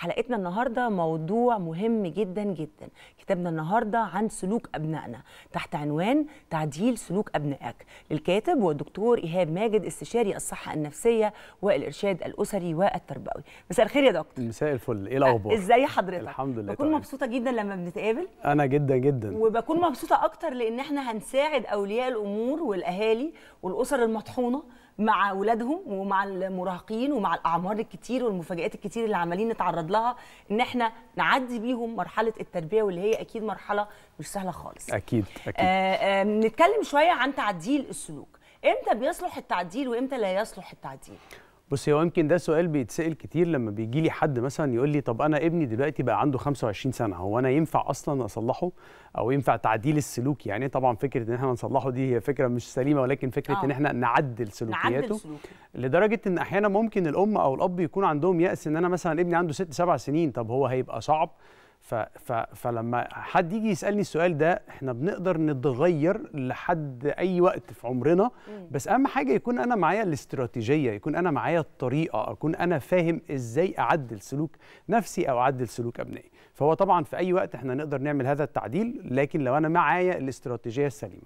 حلقتنا النهارده موضوع مهم جدا جدا كتابنا النهارده عن سلوك ابنائنا تحت عنوان تعديل سلوك ابنائك للكاتب والدكتور ايهاب ماجد استشاري الصحه النفسيه والارشاد الاسري والتربوي مساء الخير يا دكتور مساء الفل ايه الاخبار ازاي حضرتك الحمد لله بكون مبسوطه جدا لما بنتقابل انا جدا جدا وبكون مبسوطه اكتر لان احنا هنساعد اولياء الامور والاهالي والاسر المطحونه مع اولادهم ومع المراهقين ومع الاعمار الكتير والمفاجات الكتير اللي عمالين نتعرض لها ان احنا نعدي بيهم مرحله التربيه واللي هي اكيد مرحله مش سهله خالص اكيد اكيد آه، آه، نتكلم شويه عن تعديل السلوك امتى بيصلح التعديل وامتى لا يصلح التعديل بص هو يمكن ده سؤال بيتسال كتير لما بيجي لي حد مثلا يقول لي طب انا ابني دلوقتي بقى عنده 25 سنه هو انا ينفع اصلا اصلحه او ينفع تعديل السلوك يعني طبعا فكره ان احنا نصلحه دي هي فكره مش سليمه ولكن فكره آه. ان احنا نعدل سلوكياته نعدل لدرجه ان احيانا ممكن الام او الاب يكون عندهم ياس ان انا مثلا ابني عنده 6 7 سنين طب هو هيبقى صعب ف... ف... فلما حد يجي يسالني السؤال ده احنا بنقدر نتغير لحد اي وقت في عمرنا بس اهم حاجه يكون انا معايا الاستراتيجيه يكون انا معايا الطريقه اكون انا فاهم ازاي اعدل سلوك نفسي او اعدل سلوك ابنائي فهو طبعا في اي وقت احنا نقدر نعمل هذا التعديل لكن لو انا معايا الاستراتيجيه السليمه